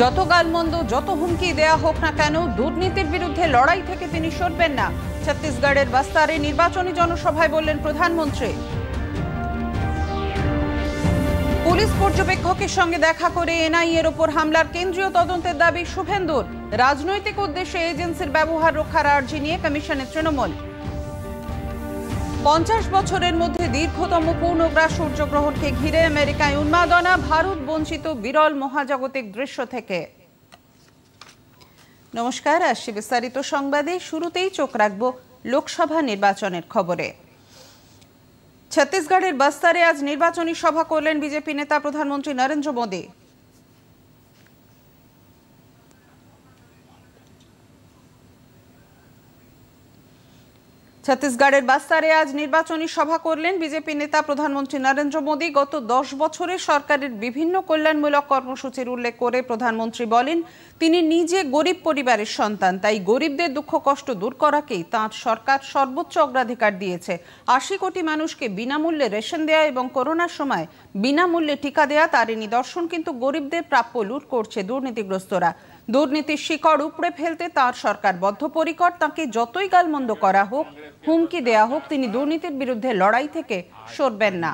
যত গালমন্দ যত হুমকি দেয়া হোক না কেন দুর্নীতির বিরুদ্ধে লড়াই থেকে তিনি সরবেন না ছত্তিশগড়ের বাস্তারে নির্বাচনী জনসভায় বললেন প্রধানমন্ত্রী পুলিশ পর্যবেক্ষকের সঙ্গে দেখা করে এর ওপর হামলার কেন্দ্রীয় তদন্তের দাবি শুভেন্দুর রাজনৈতিক উদ্দেশ্যে এজেন্সির ব্যবহার রক্ষার আর্জি নিয়ে কমিশনের তৃণমূল পঞ্চাশ বছরের মধ্যে দীর্ঘতম পূর্ণগ্রাস সূর্যগ্রহণকে ঘিরে আমেরিকায় উন্মাদনা ভারত বঞ্চিত বিরল মহাজাগতিক দৃশ্য থেকে নমস্কার আসছি বিস্তারিত সংবাদে শুরুতেই চোখ রাখব লোকসভা নির্বাচনের খবরে ছত্তিশগড়ের বস্তারে আজ নির্বাচনী সভা করলেন বিজেপি নেতা প্রধানমন্ত্রী নরেন্দ্র মোদী ছত্তিশগড়ের বাস্তারে আজ নির্বাচনী সভা করলেন বিজেপি নেতা প্রধানমন্ত্রী নরেন্দ্র মোদী গত দশ বছরে সরকারের বিভিন্ন কল্যাণমূলক কর্মসূচির উল্লেখ করে প্রধানমন্ত্রী বলেন তিনি নিজে গরিব পরিবারের সন্তান তাই গরিবদের দুঃখ কষ্ট দূর করাকেই তাঁর সরকার সর্বোচ্চ অগ্রাধিকার দিয়েছে আশি কোটি মানুষকে বিনামূল্যে রেশন দেয়া এবং করোনার সময় বিনামূল্যে টিকা দেয়া তারই নিদর্শন কিন্তু গরিবদের প্রাপ্য লুট করছে দুর্নীতিগ্রস্তরা দুর্নীতির শিকড় উপড়ে ফেলতে তার সরকার বদ্ধপরিকর তাকে যতই গালমন্দ করা হোক হুমকি দেয়া হোক তিনি দুর্নীতির বিরুদ্ধে লড়াই থেকে সরবেন না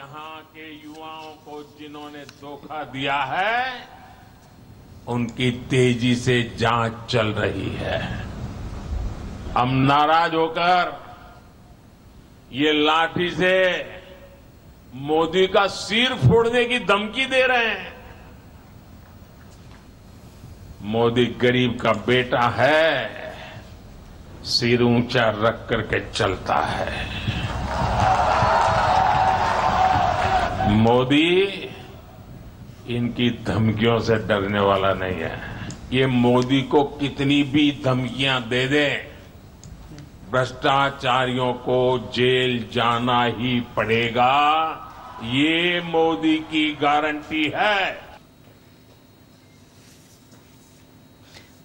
यहाँ के युवाओं को जिन्होंने धोखा दिया है उनकी तेजी से जांच चल रही है हम नाराज होकर ये लाठी मोदी गरीब का बेटा है सिर ऊंचा रख करके चलता है मोदी इनकी धमकियों से डरने वाला नहीं है ये मोदी को कितनी भी धमकियां दे दे भ्रष्टाचारियों को जेल जाना ही पड़ेगा ये मोदी की गारंटी है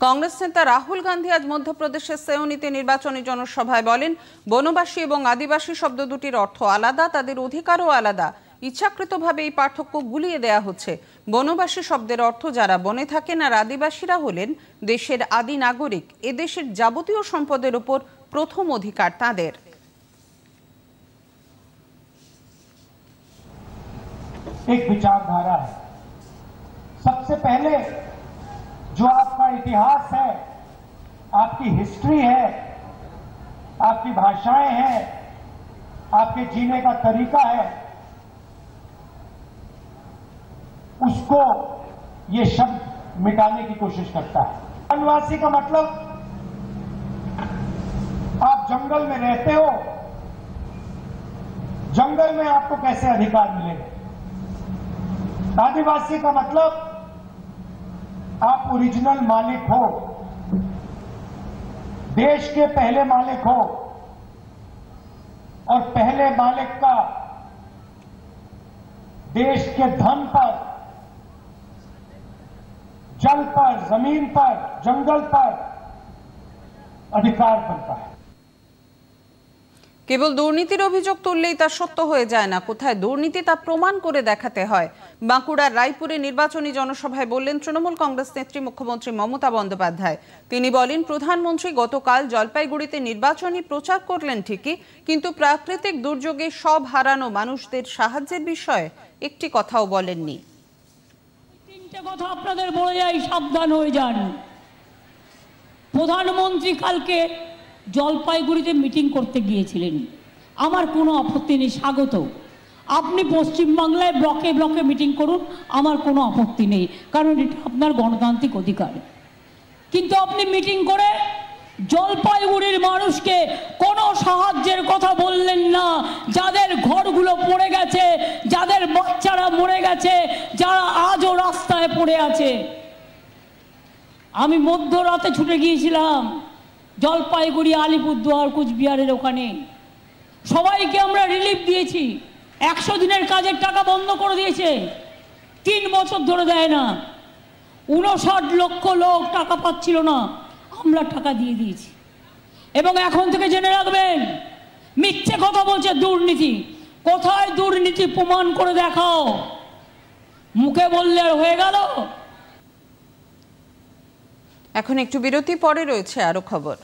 কংগ্রেস নেতা রাহুল গান্ধী আজ মধ্যপ্রদেশের সেউনিতে নির্বাচনী জনসভায় বলেন বনবাসী এবং আদিবাসী শব্দ দুটির অর্থ আলাদা তাদের অধিকারও আলাদা ইচ্ছাকৃতভাবে এই পার্থক্য গুলিয়ে দেয়া হচ্ছে বনবাসী শব্দের অর্থ যারা বনে থাকেন আর আদিবাসীরা হলেন দেশের আদি নাগরিক এদেশের যাবতীয় সম্পদের উপর প্রথম অধিকার তাদের एक विचारधारा है सबसे पहले जो आपका इतिहास है आपकी हिस्ट्री है आपकी भाषाएं हैं आपके जीने का तरीका है उसको ये शब्द मिटाने की कोशिश करता है वनवासी का मतलब आप जंगल में रहते हो जंगल में आपको कैसे अधिकार मिलेंगे आदिवासी का मतलब आप ओरिजिनल मालिक हो देश के पहले मालिक हो और पहले मालिक का देश के धन पर जल पर जमीन पर जंगल पर अधिकार बनता है কেবল দুর্নীতির অভিযোগ তুললেই তা সত্য হয়ে যায় না কোথায় দুর্নীতি তা প্রমাণ করে দেখাতে হয় বাঁকুড়ার রায়পুরে নির্বাচনী জনসভায় বললেন তৃণমূল কংগ্রেস নেত্রী মুখ্যমন্ত্রী মমতা বন্দ্যোপাধ্যায় তিনি বলেন প্রধানমন্ত্রী গতকাল জলপাইগুড়িতে নির্বাচনী প্রচার করলেন ঠিকই কিন্তু প্রাকৃতিক দুর্যোগে সব হারানো মানুষদের সাহায্যের বিষয়ে একটি কথাও বলেননি তিনটে কথা আপনাদের বলে যাই সাবধান হয়ে যান প্রধানমন্ত্রী কালকে জলপাইগুড়িতে মিটিং করতে গিয়েছিলেন আমার কোনো আপত্তি নেই স্বাগত আপনি পশ্চিমবাংলায় ব্লকে ব্লকে মিটিং করুন আমার কোনো আপত্তি নেই কারণ এটা আপনার গণতান্ত্রিক অধিকার কিন্তু আপনি মিটিং করে জলপাইগুড়ির মানুষকে কোনো সাহায্যের কথা বললেন না যাদের ঘরগুলো পড়ে গেছে যাদের বাচ্চারা মরে গেছে যারা আজও রাস্তায় পড়ে আছে আমি মধ্যরাতে ছুটে গিয়েছিলাম জলপাইগুড়ি আলিপুরদুয়ার কুচবিহারের ওখানে সবাইকে আমরা রিলিফ দিয়েছি একশো দিনের কাজের টাকা বন্ধ করে দিয়েছে তিন বছর ধরে দেয় না উনষাট লক্ষ লোক টাকা পাচ্ছিল না আমরা টাকা দিয়ে দিয়েছি এবং এখন থেকে জেনে রাখবেন মিথ্যে কথা বলছে দুর্নীতি কোথায় দুর্নীতি প্রমাণ করে দেখাও মুখে বললে আর হয়ে গেল এখন একটু বিরতি পরে রয়েছে আরও খবর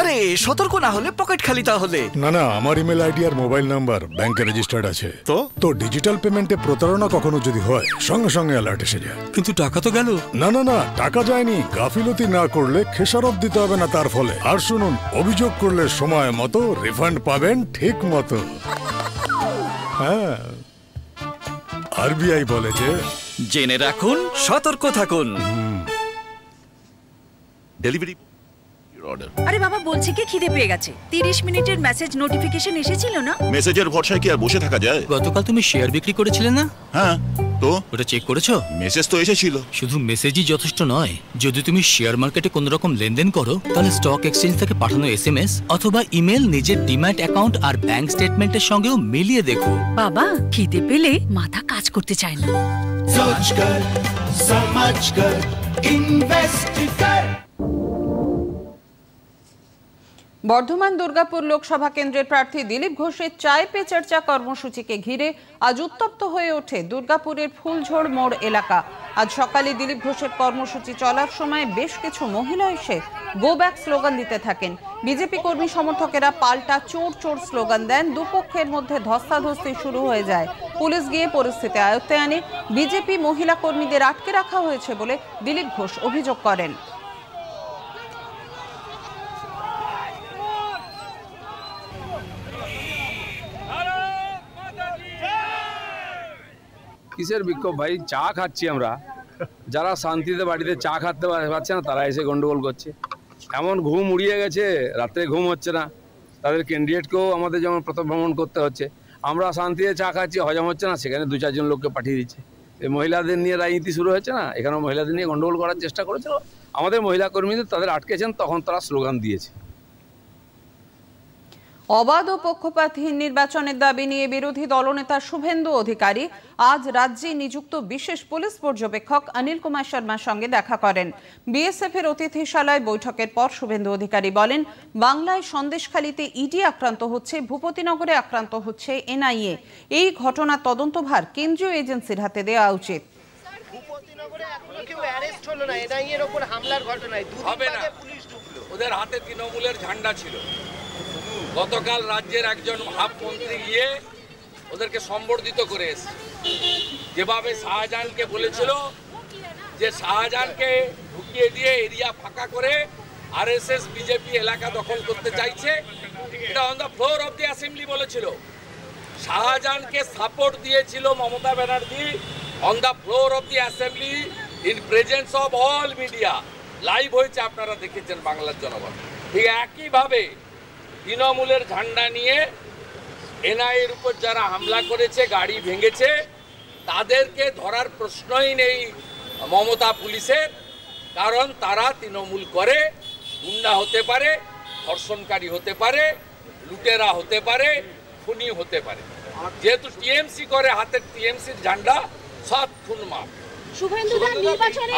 আরে সতর্ক না হলে পকেট খালি তাহলে না না আমার ইমেল আইডি আর মোবাইল নাম্বার ব্যাংকে রেজিস্টার্ড আছে তো তো ডিজিটাল পেমেন্টে প্রতারণা কখনো যদি হয় সঙ্গে সঙ্গে অ্যালার্ট এসে যায় কিন্তু টাকা তো গেল না না না টাকা যায়নি গাফিলতি না করলে খেসারত দিতে হবে না তার ফলে আর শুনুন অভিযোগ করলে সময় মতো রিফান্ড পাবেন ঠিক মতো হ্যাঁ আরবিআই বলে যে জেনে রাখুন সতর্ক থাকুন ডেলিভারি আরে বাবা বলছি কি খিদে পেয়ে গেছে 30 মিনিটের মেসেজ নোটিফিকেশন এসেছিল না মেসেজের ভরসায় কি আর বসে থাকা যায় গতকাল তুমি শেয়ার বিক্রি করেছিলে না হ্যাঁ তো ওটা চেক করেছো মেসেজ তো এসেছিল শুধু মেসেজই যথেষ্ট নয় যদি তুমি শেয়ার মার্কেটে কোনো রকম লেনদেন করো তাহলে স্টক এক্সচেঞ্জ থেকে পাঠানো এসএমএস অথবা ইমেল নিজের ডিম্যাট অ্যাকাউন্ট আর ব্যাংক স্টেটমেন্টের সঙ্গেও মিলিয়ে দেখো বাবা খিদে পেলে মাথা কাজ করতে চায় না सोच कर समझ कर বর্ধমান দুর্গাপুর লোকসভা কেন্দ্রের প্রার্থী দিলীপ ঘোষের চায় পে চর্চা কর্মসূচিকে ঘিরে আজ উত্তপ্ত হয়ে ওঠে দুর্গাপুরের ফুলঝোড় মোড় এলাকা আজ সকালে দিলীপ ঘোষের কর্মসূচি চলার সময় বেশ কিছু মহিলা এসে গো ব্যাক স্লোগান দিতে থাকেন বিজেপি কর্মী সমর্থকেরা পাল্টা চোর চোর স্লোগান দেন দুপক্ষের মধ্যে ধস্তাধস্তি শুরু হয়ে যায় পুলিশ গিয়ে পরিস্থিতি আয়ত্তে আনে বিজেপি মহিলা কর্মীদের আটকে রাখা হয়েছে বলে দিলীপ ঘোষ অভিযোগ করেন কিসের বিক্ষোভ ভাই চা খাচ্ছি আমরা যারা শান্তিতে বাড়িতে চা খাতে পারছে না তারা এসে গন্ডগোল করছে এমন ঘুম উড়িয়ে গেছে রাত্রে ঘুম হচ্ছে না তাদের ক্যান্ডিডেটকেও আমাদের যেমন প্রথম ভ্রমণ করতে হচ্ছে আমরা শান্তিতে চা খাচ্ছি হজম হচ্ছে না সেখানে দু চারজন লোককে পাঠিয়ে দিচ্ছে এই মহিলাদের নিয়ে রাজনীতি শুরু হয়েছে না এখানেও মহিলাদের নিয়ে গন্ডগোল করার চেষ্টা করেছিল আমাদের মহিলা কর্মীদের তাদের আটকেছেন তখন তারা স্লোগান দিয়েছে অবাধ ও পক্ষপাতহীন নির্বাচনের দাবি নিয়ে বিরোধী দলনেতা শুভেন্দু অধিকারী আজ রাজ্যে নিযুক্ত বিশেষ পুলিশ পর্যবেক্ষক অনিল কুমার শর্মার সঙ্গে দেখা করেন বিএসএফ এর অতিথিশালায় বৈঠকের পর শুভেন্দু অধিকারী বলেন বাংলায় সন্দেশখালীতে ইডি আক্রান্ত হচ্ছে ভূপতিনগরে আক্রান্ত হচ্ছে এনআইএ এই ঘটনা তদন্তভার কেন্দ্রীয় এজেন্সির হাতে দেওয়া উচিত ওদের হাতে তৃণমূলের ঝান্ডা ছিল গতকাল রাজ্যের একজন মন্ত্রী গিয়ে ওদেরকে সম্বর্ধিত করে এসছে যেভাবে শাহজাহানকে বলেছিল যে শাহজাহানকে ঢুকিয়ে দিয়ে এরিয়া ফাঁকা করে এস বিজেপি এলাকা দখল করতে চাইছে এটা on the floor of the assembly বলেছিল শাহজাহানকে সাপোর্ট দিয়েছিল Mamata Banerjee on the floor of the assembly in presence of all media live হয়েছে আপনারা দেখেছেন বাংলার জনগণ ঠিক একইভাবে তৃণমূলের ঝান্ডা নিয়ে এর উপর যারা হামলা করেছে গাড়ি ভেঙেছে তাদেরকে ধরার প্রশ্নই নেই মমতা পুলিশের কারণ তারা তৃণমূল করে গুন্ডা হতে পারে ধর্ষণকারী হতে পারে লুটেরা হতে পারে খুনি হতে পারে যেহেতু টিএমসি করে হাতের টিএমসির ঝান্ডা সব খুন মাপ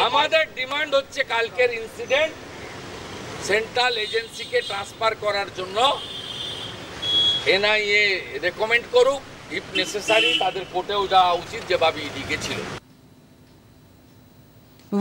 আমাদের ডিমান্ড হচ্ছে কালকের ইনসিডেন্ট সেন্ট্রাল এজেন্সিকে ট্রান্সফার করার জন্য এনআইএ রেকমেন্ড করুক ইফ নেসেসারি তাদের কোর্টেও যাওয়া উচিত যেভাবে এদিকে ছিল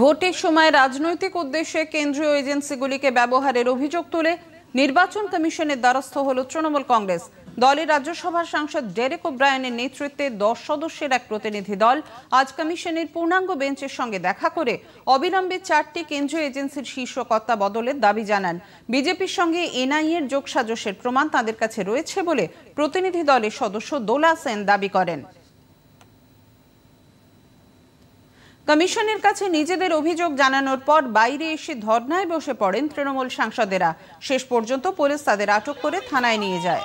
ভোটের সময় রাজনৈতিক উদ্দেশ্যে কেন্দ্রীয় এজেন্সিগুলিকে ব্যবহারের অভিযোগ তুলে নির্বাচন কমিশনের দ্বারস্থ হল তৃণমূল কংগ্রেস দলের রাজ্যসভার সাংসদ ডেরেক ব্রায়নের নেতৃত্বে দশ সদস্যের এক প্রতিনিধি দল আজ কমিশনের পূর্ণাঙ্গ বেঞ্চের সঙ্গে দেখা করে অবিলম্বে চারটি কেন্দ্রীয় এজেন্সির শীর্ষকর্তা বদলের দাবি জানান বিজেপির সঙ্গে এনআইএর যোগসাজসের প্রমাণ তাদের কাছে রয়েছে বলে প্রতিনিধি দলের সদস্য দোলা সেন দাবি করেন কমিশনের কাছে নিজেদের অভিযোগ জানানোর পর বাইরে এসে ধর্নায় বসে পড়েন তৃণমূল সাংসদেরা শেষ পর্যন্ত পুলিশ তাদের আটক করে থানায় নিয়ে যায়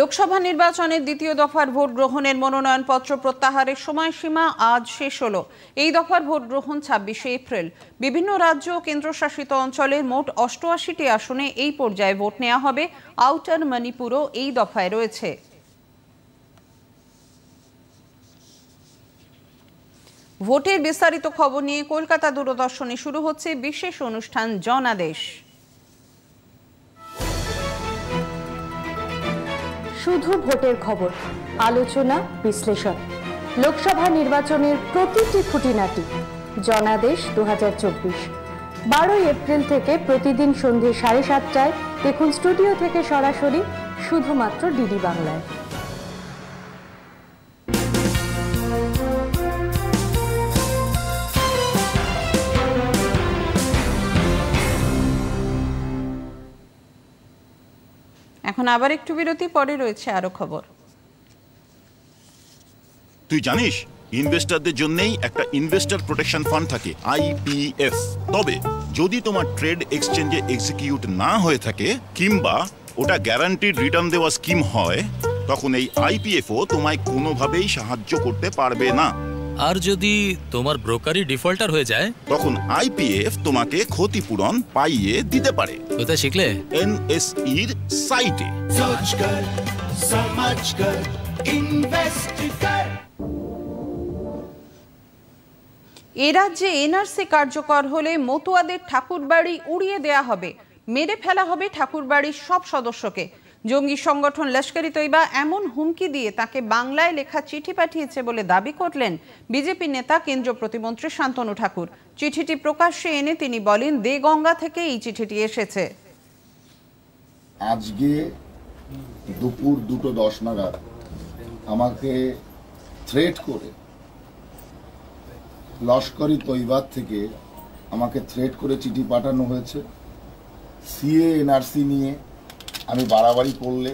লোকসভা নির্বাচনের দ্বিতীয় দফার ভোট গ্রহণের মনোনয়নপত্র প্রত্যাহারের সময়সীমা আজ শেষ হল এই দফার ভোট গ্রহণ ছাব্বিশে এপ্রিল বিভিন্ন রাজ্য ও কেন্দ্রশাসিত অঞ্চলের মোট অষ্টআশিটি আসনে এই পর্যায়ে ভোট নেওয়া হবে আউটার মণিপুরও এই দফায় রয়েছে ভোটের বিস্তারিত খবর নিয়ে কলকাতা দূরদর্শনে শুরু হচ্ছে বিশেষ অনুষ্ঠান জনাদেশ শুধু ভোটের খবর আলোচনা বিশ্লেষণ লোকসভা নির্বাচনের প্রতিটি খুঁটিনাটি জনাদেশ দু হাজার চব্বিশ বারোই এপ্রিল থেকে প্রতিদিন সন্ধে সাড়ে সাতটায় দেখুন স্টুডিও থেকে সরাসরি শুধুমাত্র ডিডি বাংলায় এখন আবার একটু বিরতি পরে রয়েছে আরো খবর তুই জানিস ইনভেস্টরদের জন্যই একটা ইনভেস্টর প্রোটেকশন ফান্ড থাকে আইপিএফ তবে যদি তোমার ট্রেড এক্সচেঞ্জে এক্সিকিউট না হয়ে থাকে কিংবা ওটা গ্যারান্টিড রিটার্ন দেওয়া স্কিম হয় তখন এই আইপিএফও তোমায় কোনোভাবেই সাহায্য করতে পারবে না আর যদি তোমার ব্রোকারি ডিফল্টার হয়ে যায় তখন আইপিএফ তোমাকে ক্ষতিপূরণ পাইয়ে দিতে পারে কোথায় শিখলে এনএসই এর সাইটে এ রাজ্যে এনআরসি কার্যকর হলে মতুয়াদের ঠাকুরবাড়ি উড়িয়ে দেয়া হবে মেরে ফেলা হবে ঠাকুরবাড়ির সব সদস্যকে জঙ্গি সংগঠন লস্করি তৈবা এমন হুমকি দিয়ে তাকে বাংলায় লেখা চিঠি পাঠিয়েছে বলে দাবি করলেন বিজেপি নেতা কেন্দ্রীয় প্রতিমন্ত্রী শান্তনু ঠাকুর চিঠিটি প্রকাশ্যে এনে তিনি বলেন দেগঙ্গা থেকে এই চিঠিটি এসেছে আজকে দুপুর দুটো দশ নাগাদ আমাকে থ্রেট করে লস্করি তৈবার থেকে আমাকে থ্রেট করে চিঠি পাঠানো হয়েছে সিএ এনআরসি নিয়ে আমি বাড়াবাড়ি করলে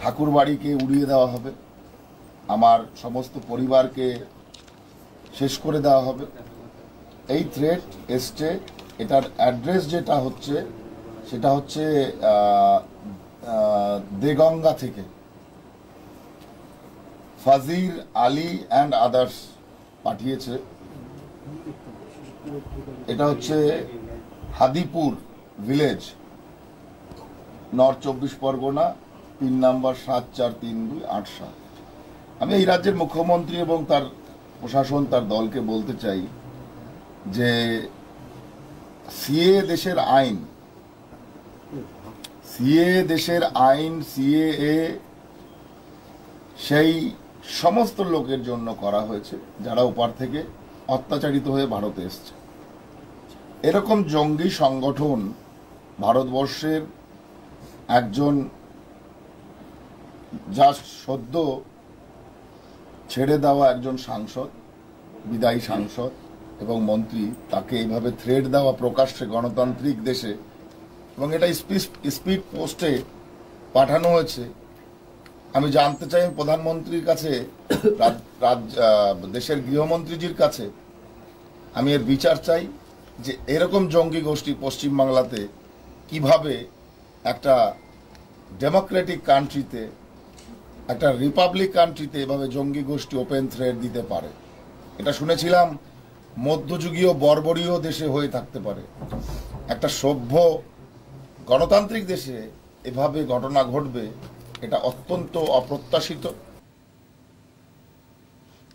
ঠাকুর বাড়িকে উড়িয়ে দেওয়া হবে আমার সমস্ত পরিবারকে শেষ করে দেওয়া হবে এই থ্রেট এসছে এটার অ্যাড্রেস যেটা হচ্ছে সেটা হচ্ছে দেগঙ্গা থেকে ফাজির আলী অ্যান্ড আদার্স পাঠিয়েছে এটা হচ্ছে হাদিপুর ভিলেজ নর্থ চব্বিশ পরগনা তিন নাম্বার সাত চার তিন দুই আট সাত আমি এই রাজ্যের মুখ্যমন্ত্রী এবং তার প্রশাসন তার দলকে বলতে চাই যে সিএ দেশের আইন সিএ দেশের আইন সিএ সেই সমস্ত লোকের জন্য করা হয়েছে যারা উপার থেকে অত্যাচারিত হয়ে ভারতে এসছে এরকম জঙ্গি সংগঠন ভারতবর্ষের একজন যা সদ্য ছেড়ে দেওয়া একজন সাংসদ বিদায়ী সাংসদ এবং মন্ত্রী তাকে এইভাবে থ্রেড দেওয়া প্রকাশ্যে গণতান্ত্রিক দেশে এবং এটা স্পিড পোস্টে পাঠানো হয়েছে আমি জানতে চাই প্রধানমন্ত্রীর কাছে দেশের গৃহমন্ত্রীজির কাছে আমি এর বিচার চাই যে এরকম জঙ্গি গোষ্ঠী পশ্চিমবাংলাতে কিভাবে একটা ডেমোক্রেটিক কান্ট্রিতে একটা রিপাবলিক কান্ট্রিতে এভাবে জঙ্গি গোষ্ঠী ওপেন থ্রেড দিতে পারে এটা শুনেছিলাম মধ্যযুগীয় বর্বরীয় দেশে হয়ে থাকতে পারে একটা সভ্য গণতান্ত্রিক দেশে এভাবে ঘটনা ঘটবে এটা অত্যন্ত অপ্রত্যাশিত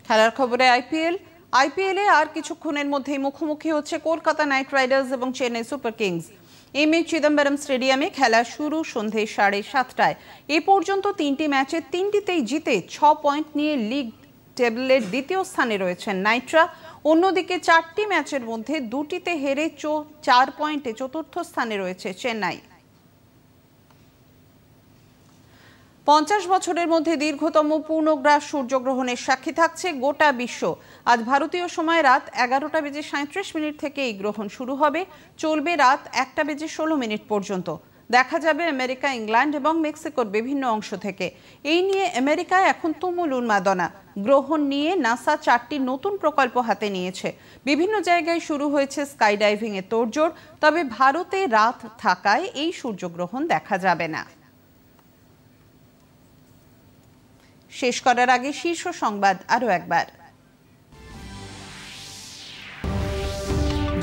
খেলার খবরে আইপিএল আইপিএলে আর কিছুক্ষণের মধ্যেই মুখোমুখি হচ্ছে কলকাতা নাইট রাইডার্স এবং Chennai Super Kings M A Chidambaram স্টেডিয়ামে খেলা শুরু সন্ধে সাড়ে সাতটায় এ পর্যন্ত তিনটি ম্যাচে তিনটিতেই জিতে ছ পয়েন্ট নিয়ে লিগ টেবিলের দ্বিতীয় স্থানে রয়েছেন নাইট্রা অন্যদিকে চারটি ম্যাচের মধ্যে দুটিতে হেরে চো চার পয়েন্টে চতুর্থ স্থানে রয়েছে চেন্নাই পঞ্চাশ বছরের মধ্যে দীর্ঘতম পূর্ণগ্রাস সূর্যগ্রহণের সাক্ষী থাকছে গোটা বিশ্ব আজ ভারতীয় সময় রাত এগারোটা বেজে সাঁত্রিশ মিনিট থেকে এই গ্রহণ শুরু হবে চলবে রাত একটা বেজে ষোলো মিনিট পর্যন্ত দেখা যাবে আমেরিকা ইংল্যান্ড এবং মেক্সিকোর বিভিন্ন অংশ থেকে এই নিয়ে আমেরিকায় এখন তুমুল উন্মাদনা গ্রহণ নিয়ে নাসা চারটি নতুন প্রকল্প হাতে নিয়েছে বিভিন্ন জায়গায় শুরু হয়েছে স্কাই ডাইভিংয়ের তোড়জোড় তবে ভারতে রাত থাকায় এই সূর্যগ্রহণ দেখা যাবে না শেষ করার আগে শীর্ষ সংবাদ আরও একবার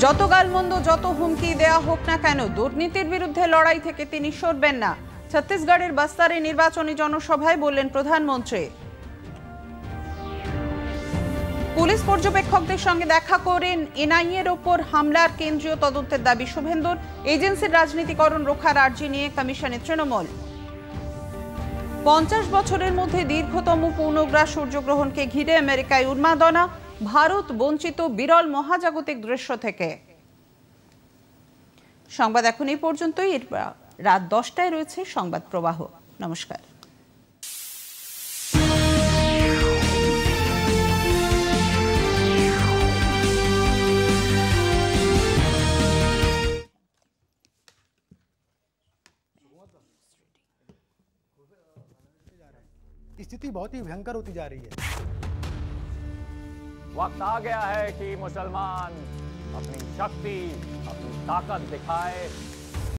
যত গালমন্দ যত হুমকি দেয়া হোক না কেন দুর্নীতির বিরুদ্ধে লড়াই থেকে তিনি সরবেন না ছত্তিশগড়ের বাস্তারে নির্বাচনী জনসভায় বললেন প্রধানমন্ত্রী পুলিশ পর্যবেক্ষকদের সঙ্গে দেখা করেন এনআইএ এর ওপর হামলার কেন্দ্রীয় তদন্তের দাবি শুভেন্দুর এজেন্সির রাজনীতিকরণ রক্ষার আর্জি নিয়ে কমিশনে তৃণমূল পঞ্চাশ বছরের মধ্যে দীর্ঘতম পূর্ণগ্রাস সূর্যগ্রহণকে ঘিরে আমেরিকায় উন্মাদনা ভারত বঞ্চিত বিরল মহাজাগতিক দৃশ্য থেকে সংবাদ এখন এই পর্যন্তই রাত দশটায় রয়েছে সংবাদ প্রবাহ নমস্কার बहुत ही भयंकर होती जा रही है वक्त आ गया है कि मुसलमान अपनी शक्ति अपनी ताकत दिखाए